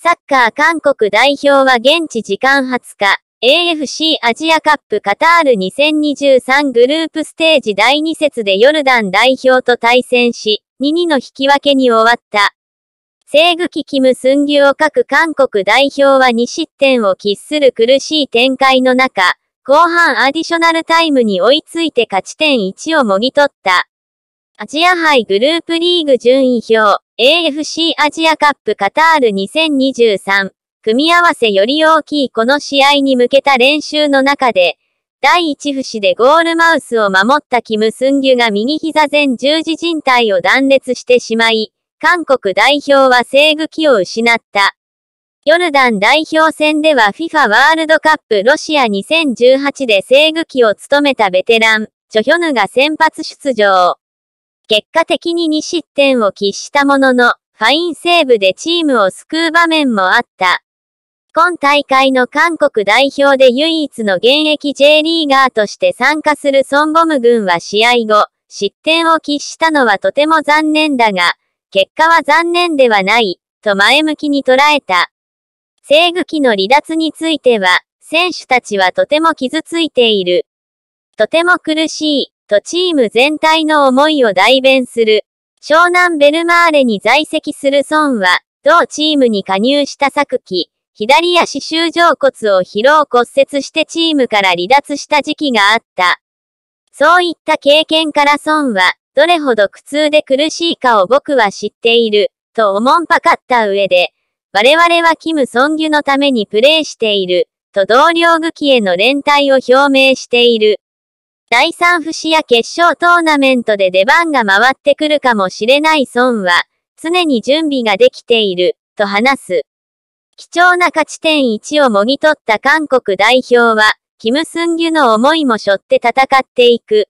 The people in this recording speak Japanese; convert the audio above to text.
サッカー韓国代表は現地時間20日、AFC アジアカップカタール2023グループステージ第2節でヨルダン代表と対戦し、2-2の引き分けに終わった。セーグキキムスンギュを各韓国代表は2失点を喫する苦しい展開の中、後半アディショナルタイムに追いついて勝ち点1をもぎ取った。アジア杯グループリーグ順位表。AFC アジアカップカタール2023組み合わせより大きいこの試合に向けた練習の中で、第1節でゴールマウスを守ったキム・スンギュが右膝前十字靭帯を断裂してしまい、韓国代表は制御機を失った。ヨルダン代表戦では FIFA ワールドカップロシア2018で制御機を務めたベテラン、チョヒョヌが先発出場。結果的に2失点を喫したものの、ファインセーブでチームを救う場面もあった。今大会の韓国代表で唯一の現役 J リーガーとして参加するソンボム軍は試合後、失点を喫したのはとても残念だが、結果は残念ではない、と前向きに捉えた。制御機の離脱については、選手たちはとても傷ついている。とても苦しい、とチーム全体の思いを代弁する。湘南ベルマーレに在籍する孫は、同チームに加入した昨季、左足周上骨を疲労骨折してチームから離脱した時期があった。そういった経験から孫は、どれほど苦痛で苦しいかを僕は知っている、とおもんぱかった上で、我々はキム・ソンギュのためにプレーしている、と同僚武器への連帯を表明している。第3節や決勝トーナメントで出番が回ってくるかもしれない孫は、常に準備ができている、と話す。貴重な勝ち点1をもぎ取った韓国代表は、キム・スンギュの思いも背負って戦っていく。